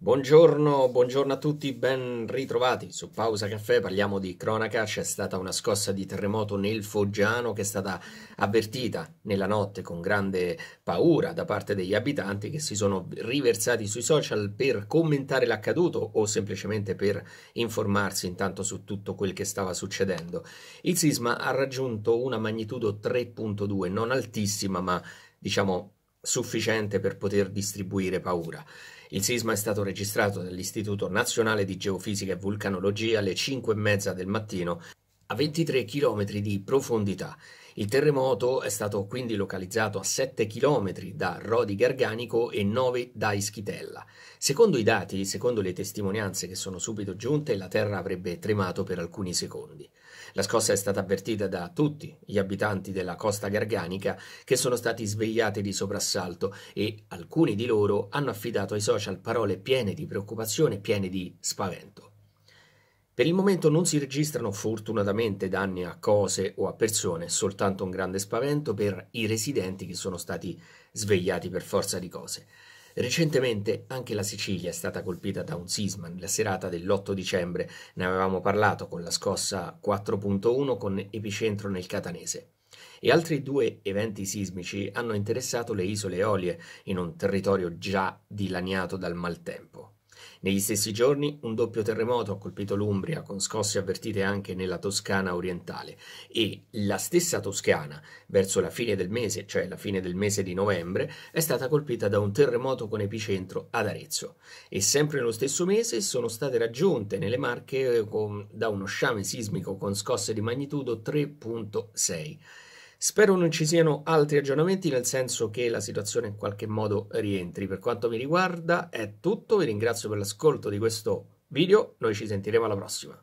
Buongiorno, buongiorno, a tutti, ben ritrovati su Pausa Caffè, parliamo di cronaca, c'è stata una scossa di terremoto nel Foggiano che è stata avvertita nella notte con grande paura da parte degli abitanti che si sono riversati sui social per commentare l'accaduto o semplicemente per informarsi intanto su tutto quel che stava succedendo. Il sisma ha raggiunto una magnitudo 3.2, non altissima ma diciamo sufficiente per poter distribuire paura. Il sisma è stato registrato dall'Istituto Nazionale di Geofisica e Vulcanologia alle 5 e mezza del mattino a 23 km di profondità. Il terremoto è stato quindi localizzato a 7 km da Rodi Garganico e 9 da Ischitella. Secondo i dati, secondo le testimonianze che sono subito giunte, la terra avrebbe tremato per alcuni secondi. La scossa è stata avvertita da tutti gli abitanti della costa garganica che sono stati svegliati di soprassalto e alcuni di loro hanno affidato ai social parole piene di preoccupazione, piene di spavento. Per il momento non si registrano fortunatamente danni a cose o a persone, soltanto un grande spavento per i residenti che sono stati svegliati per forza di cose. Recentemente anche la Sicilia è stata colpita da un sisma nella serata dell'8 dicembre, ne avevamo parlato con la scossa 4.1 con epicentro nel Catanese. E altri due eventi sismici hanno interessato le isole Eolie in un territorio già dilaniato dal maltempo. Negli stessi giorni un doppio terremoto ha colpito l'Umbria con scosse avvertite anche nella Toscana orientale e la stessa Toscana, verso la fine del mese, cioè la fine del mese di novembre, è stata colpita da un terremoto con epicentro ad Arezzo e sempre nello stesso mese sono state raggiunte nelle Marche eh, con, da uno sciame sismico con scosse di magnitudo 3.6. Spero non ci siano altri aggiornamenti, nel senso che la situazione in qualche modo rientri. Per quanto mi riguarda è tutto, vi ringrazio per l'ascolto di questo video, noi ci sentiremo alla prossima.